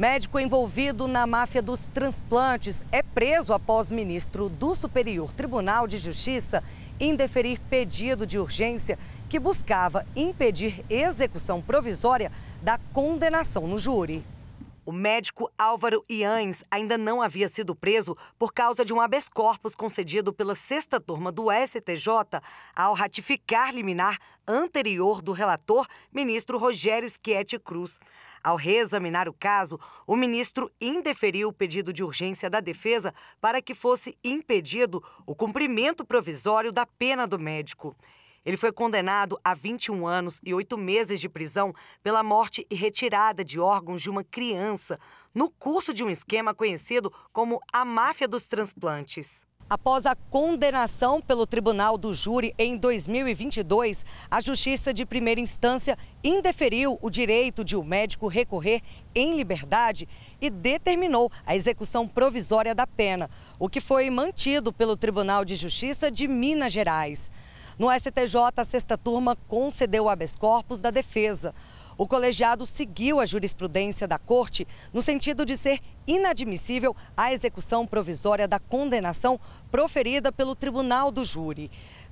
Médico envolvido na máfia dos transplantes é preso após ministro do Superior Tribunal de Justiça indeferir pedido de urgência que buscava impedir execução provisória da condenação no júri. O médico Álvaro Iães ainda não havia sido preso por causa de um habeas corpus concedido pela sexta turma do STJ ao ratificar liminar anterior do relator, ministro Rogério Schietti Cruz. Ao reexaminar o caso, o ministro indeferiu o pedido de urgência da defesa para que fosse impedido o cumprimento provisório da pena do médico. Ele foi condenado a 21 anos e 8 meses de prisão pela morte e retirada de órgãos de uma criança no curso de um esquema conhecido como a máfia dos transplantes. Após a condenação pelo Tribunal do Júri em 2022, a Justiça de Primeira Instância indeferiu o direito de o médico recorrer em liberdade e determinou a execução provisória da pena, o que foi mantido pelo Tribunal de Justiça de Minas Gerais. No STJ, a sexta turma concedeu o habeas corpus da defesa. O colegiado seguiu a jurisprudência da corte no sentido de ser inadmissível a execução provisória da condenação proferida pelo tribunal do júri.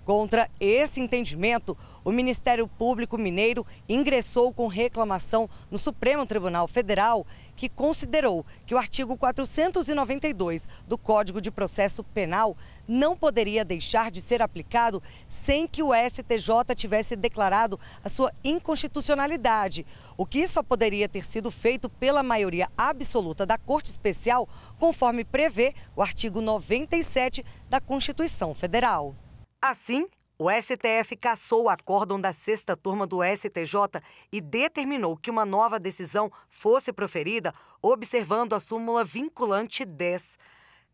Contra esse entendimento, o Ministério Público Mineiro ingressou com reclamação no Supremo Tribunal Federal, que considerou que o artigo 492 do Código de Processo Penal não poderia deixar de ser aplicado sem que o STJ tivesse declarado a sua inconstitucionalidade, o que só poderia ter sido feito pela maioria absoluta da Corte Especial, conforme prevê o artigo 97 da Constituição Federal. Assim, o STF cassou o acórdão da sexta turma do STJ e determinou que uma nova decisão fosse proferida, observando a súmula vinculante 10.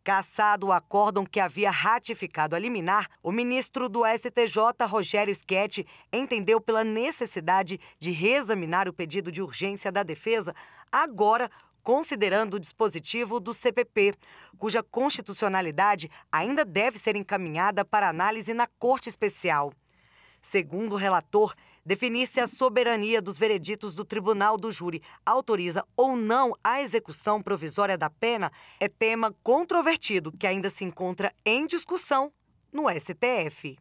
Cassado o acórdão que havia ratificado a liminar, o ministro do STJ, Rogério Schetti, entendeu pela necessidade de reexaminar o pedido de urgência da defesa, agora considerando o dispositivo do CPP, cuja constitucionalidade ainda deve ser encaminhada para análise na Corte Especial. Segundo o relator, definir-se a soberania dos vereditos do tribunal do júri autoriza ou não a execução provisória da pena é tema controvertido que ainda se encontra em discussão no STF.